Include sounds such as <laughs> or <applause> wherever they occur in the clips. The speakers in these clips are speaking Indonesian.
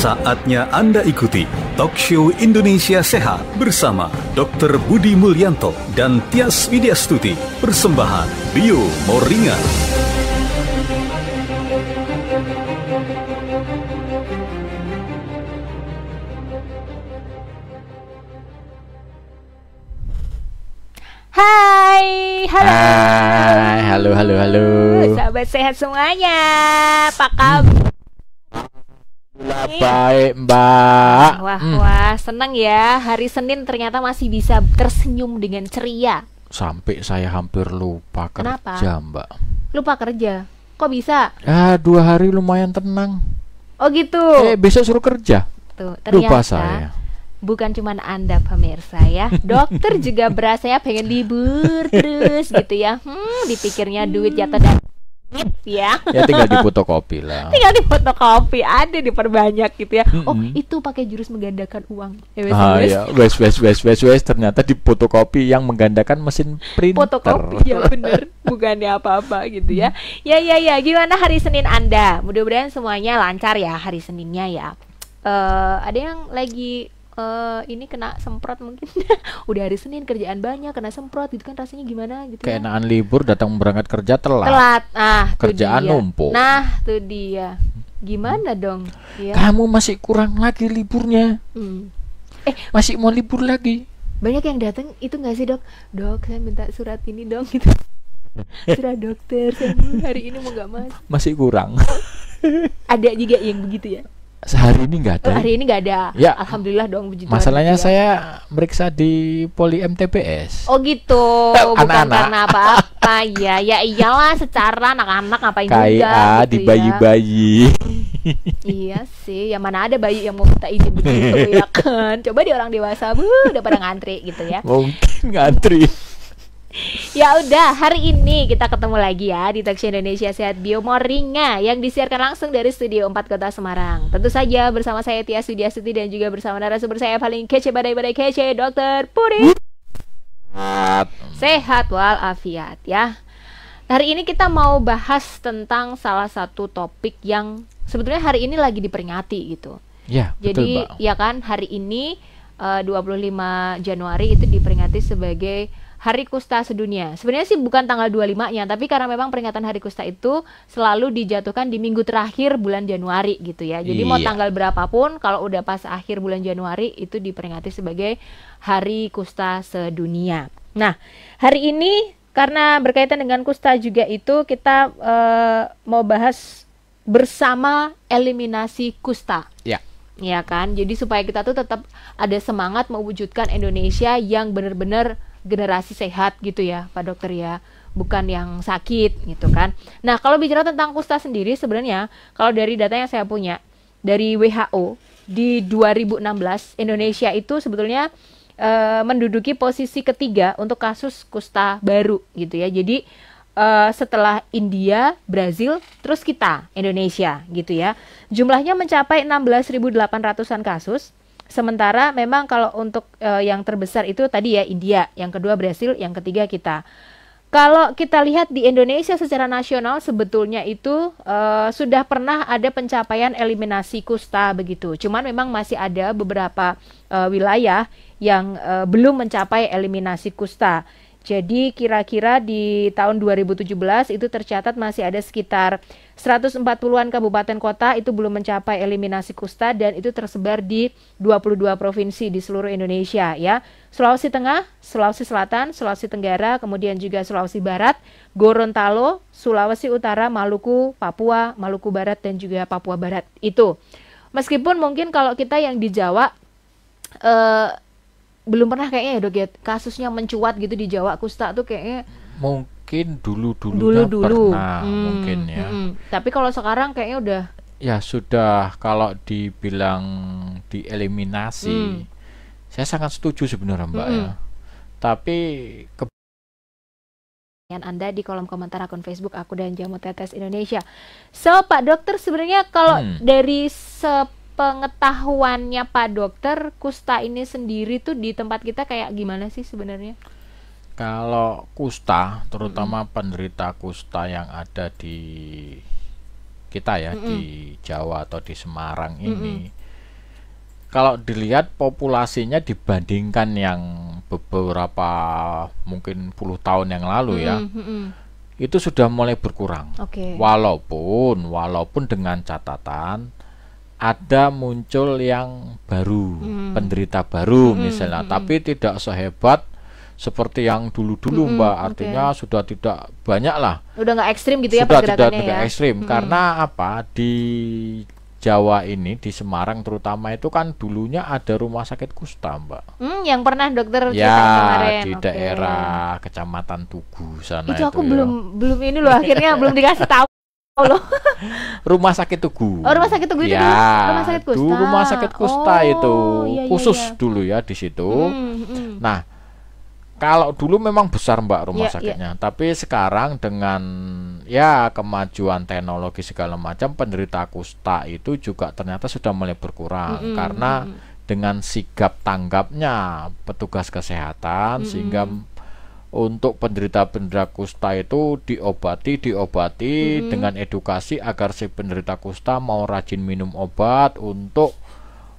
Saatnya Anda ikuti Talk Show Indonesia Sehat bersama Dr. Budi Mulyanto dan Tias Widyastuti. Persembahan Bio Moringa. Hai, halo. Hai, halo, halo, halo. Sahabat sehat semuanya, apa kabar? Alhamdulillah baik Mbak. Wah hmm. wah senang ya hari Senin ternyata masih bisa tersenyum dengan ceria. Sampai saya hampir lupa kerja Kenapa? Mbak. Lupa kerja? Kok bisa? Ah dua hari lumayan tenang. Oh gitu. Eh besok suruh kerja. Tuh ternyata. Lupa saya bukan cuma Anda pemirsa ya. <laughs> Dokter juga berasa ya pengen libur terus gitu ya. Hmm, dipikirnya duit jatuh dan ya. Ya tinggal di fotokopi lah. tinggal di fotokopi, ada diperbanyak gitu ya. Mm-hmm. Oh, itu pakai jurus menggandakan uang. Eh, ah, ya. Wes, wes, wes, wes, wes, ternyata di fotokopi yang menggandakan mesin print. Fotokopi, ya benar, Bukannya apa-apa gitu ya. Mm. Ya, ya, ya. Gimana hari Senin Anda? Mudah-mudahan semuanya lancar ya hari Seninnya ya. Uh, ada yang lagi Eh, ini kena semprot mungkin <laughs> udah hari Senin kerjaan banyak kena semprot gitu kan rasanya gimana gitu ya. keenaan ya. libur datang berangkat kerja telat telat ah kerjaan numpuk nah tuh dia gimana dong ya. kamu masih kurang lagi liburnya hmm. eh masih mau libur lagi banyak yang datang itu nggak sih dok dok saya minta surat ini dong <laughs> gitu surat dokter saya <laughs> hari ini mau nggak mas masih kurang ada juga yang begitu ya Sehari ini nggak ada. hari ini nggak ada. Ya. Alhamdulillah dong. Masalahnya ya. saya periksa meriksa di Poli MTPS. Oh gitu. <laughs> Bukan anak -anak. karena apa-apa ya. Ya iyalah secara anak-anak ngapain KIA juga. KIA ah, gitu ya. di bayi-bayi. <laughs> iya sih. yang mana ada bayi yang mau minta izin gitu <laughs> ya kan. Coba di orang dewasa bu udah pada ngantri gitu ya. Mungkin ngantri. Ya udah, hari ini kita ketemu lagi ya di Taksi Indonesia Sehat Bio Moringa yang disiarkan langsung dari Studio 4 Kota Semarang. Tentu saja bersama saya Tia Sudiasuti dan juga bersama narasumber saya paling kece badai-badai kece, Dokter Puri. Sehat. wal walafiat ya. Hari ini kita mau bahas tentang salah satu topik yang sebetulnya hari ini lagi diperingati gitu. Ya, Jadi betul, ya kan hari ini eh, uh, 25 Januari itu diperingati sebagai Hari Kusta Sedunia. Sebenarnya sih bukan tanggal 25-nya, tapi karena memang peringatan Hari Kusta itu selalu dijatuhkan di minggu terakhir bulan Januari gitu ya. Jadi iya. mau tanggal berapapun kalau udah pas akhir bulan Januari itu diperingati sebagai Hari Kusta Sedunia. Nah, hari ini karena berkaitan dengan kusta juga itu kita uh, mau bahas bersama eliminasi kusta. Ya. Ya kan? Jadi supaya kita tuh tetap ada semangat mewujudkan Indonesia yang benar-benar generasi sehat gitu ya Pak Dokter ya bukan yang sakit gitu kan nah kalau bicara tentang kusta sendiri sebenarnya kalau dari data yang saya punya dari WHO di 2016 Indonesia itu sebetulnya e, menduduki posisi ketiga untuk kasus kusta baru gitu ya jadi uh, setelah India, Brazil, terus kita Indonesia gitu ya. Jumlahnya mencapai 16.800-an kasus Sementara memang kalau untuk e, yang terbesar itu tadi ya India, yang kedua Brasil, yang ketiga kita. Kalau kita lihat di Indonesia secara nasional sebetulnya itu e, sudah pernah ada pencapaian eliminasi kusta begitu. Cuman memang masih ada beberapa e, wilayah yang e, belum mencapai eliminasi kusta. Jadi kira-kira di tahun 2017 itu tercatat masih ada sekitar 140-an kabupaten kota itu belum mencapai eliminasi kusta dan itu tersebar di 22 provinsi di seluruh Indonesia ya. Sulawesi Tengah, Sulawesi Selatan, Sulawesi Tenggara, kemudian juga Sulawesi Barat, Gorontalo, Sulawesi Utara, Maluku, Papua, Maluku Barat dan juga Papua Barat. Itu. Meskipun mungkin kalau kita yang di Jawa eh belum pernah kayaknya ya dok ya kasusnya mencuat gitu di Jawa kusta tuh kayaknya mungkin dulu dulu dulu pernah hmm, mungkin ya hmm. tapi kalau sekarang kayaknya udah ya sudah kalau dibilang dieliminasi hmm. saya sangat setuju sebenarnya mbak hmm. ya tapi ke anda di kolom komentar akun Facebook aku dan Jamu Tetes Indonesia. So Pak Dokter sebenarnya kalau hmm. dari pengetahuannya Pak Dokter kusta ini sendiri tuh di tempat kita kayak gimana sih sebenarnya? Kalau kusta, terutama mm -hmm. penderita kusta yang ada di kita ya mm -hmm. di Jawa atau di Semarang mm -hmm. ini, kalau dilihat populasinya dibandingkan yang beberapa mungkin puluh tahun yang lalu mm -hmm. ya. Mm -hmm itu sudah mulai berkurang. Okay. Walaupun walaupun dengan catatan ada muncul yang baru, hmm. penderita baru hmm. hmm misalnya, hmm, hmm. tapi tidak sehebat seperti yang dulu-dulu hmm, hmm Mbak. Artinya okay. sudah tidak banyak lah. Sudah nggak ekstrim gitu sudah ya Sudah tidak tidak ya? ekstrim hmm. karena apa di Jawa ini di Semarang terutama itu kan dulunya ada rumah sakit kusta mbak. Hmm, yang pernah dokter ya, kemarin. di okay. daerah kecamatan Tugu sana itu. Itu aku ya. belum belum ini loh akhirnya belum dikasih tahu Allah. rumah sakit Tugu. Oh, rumah sakit Tugu ya, Rumah sakit Kusta. rumah sakit Kusta oh, itu iya, iya, khusus iya. dulu ya di situ. Hmm, hmm. Nah, kalau dulu memang besar Mbak rumah yeah, iya. sakitnya, yeah. tapi sekarang dengan ya kemajuan teknologi segala macam penderita kusta itu juga ternyata sudah mulai berkurang mm -hmm. karena hmm, hmm. dengan sigap tanggapnya petugas kesehatan mm -hmm. sehingga hmm untuk penderita-penderita kusta itu diobati diobati hmm. dengan edukasi agar si penderita kusta mau rajin minum obat untuk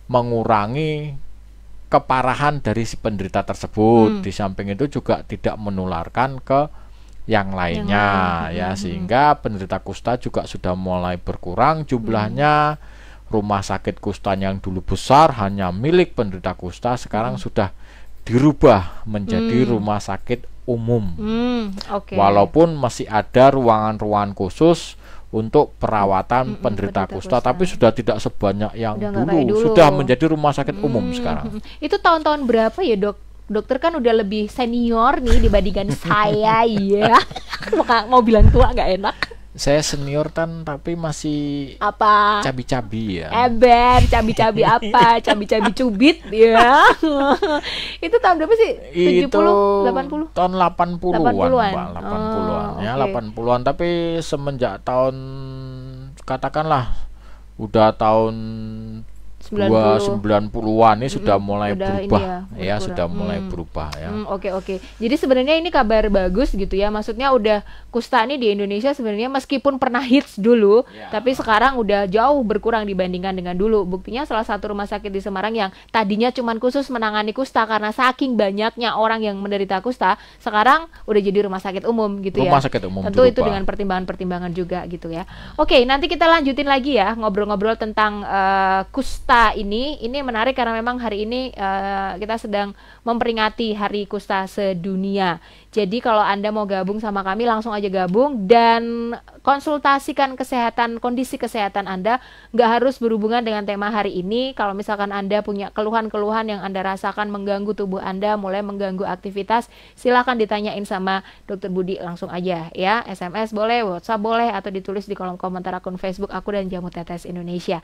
mengurangi keparahan dari si penderita tersebut. Hmm. Di samping itu juga tidak menularkan ke yang lainnya yang ya hmm. sehingga penderita kusta juga sudah mulai berkurang jumlahnya. Hmm. Rumah sakit kusta yang dulu besar hanya milik penderita kusta sekarang hmm. sudah dirubah menjadi hmm. rumah sakit umum. Hmm, okay. Walaupun masih ada ruangan-ruangan khusus untuk perawatan mm -mm, penderita, kusta, tapi sudah tidak sebanyak yang sudah dulu. dulu, sudah menjadi rumah sakit hmm, umum sekarang. <laughs> Itu tahun-tahun berapa ya, Dok? Dokter kan udah lebih senior nih dibandingkan <laughs> saya, ya. mau, mau bilang tua nggak enak saya senior kan tapi masih apa cabi-cabi ya ember cabi-cabi <laughs> apa cabi-cabi cubit ya <laughs> itu tahun berapa sih itu 70 80 tahun 80-an 80-an, 80-an oh, ya okay. 80-an tapi semenjak tahun katakanlah udah tahun 90 90-an ini sudah mulai berubah ya, ya sudah mulai berubah ya. Mm, oke hmm, oke. Okay, okay. Jadi sebenarnya ini kabar bagus gitu ya. Maksudnya udah kusta ini di Indonesia sebenarnya meskipun pernah hits dulu, yeah. tapi sekarang udah jauh berkurang dibandingkan dengan dulu. Buktinya salah satu rumah sakit di Semarang yang tadinya cuman khusus menangani kusta karena saking banyaknya orang yang menderita kusta, sekarang udah jadi rumah sakit umum gitu rumah ya. Rumah sakit umum. Tentu itu dengan pertimbangan-pertimbangan juga gitu ya. Oke, okay, nanti kita lanjutin lagi ya ngobrol-ngobrol tentang uh, kusta ini ini menarik karena memang hari ini uh, kita sedang memperingati Hari Kusta Sedunia. Jadi kalau Anda mau gabung sama kami langsung aja gabung dan konsultasikan kesehatan kondisi kesehatan Anda nggak harus berhubungan dengan tema hari ini. Kalau misalkan Anda punya keluhan-keluhan yang Anda rasakan mengganggu tubuh Anda, mulai mengganggu aktivitas, silahkan ditanyain sama Dokter Budi langsung aja ya. SMS boleh, WhatsApp boleh atau ditulis di kolom komentar akun Facebook aku dan Jamu Tetes Indonesia.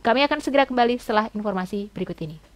Kami akan segera kembali setelah informasi berikut ini.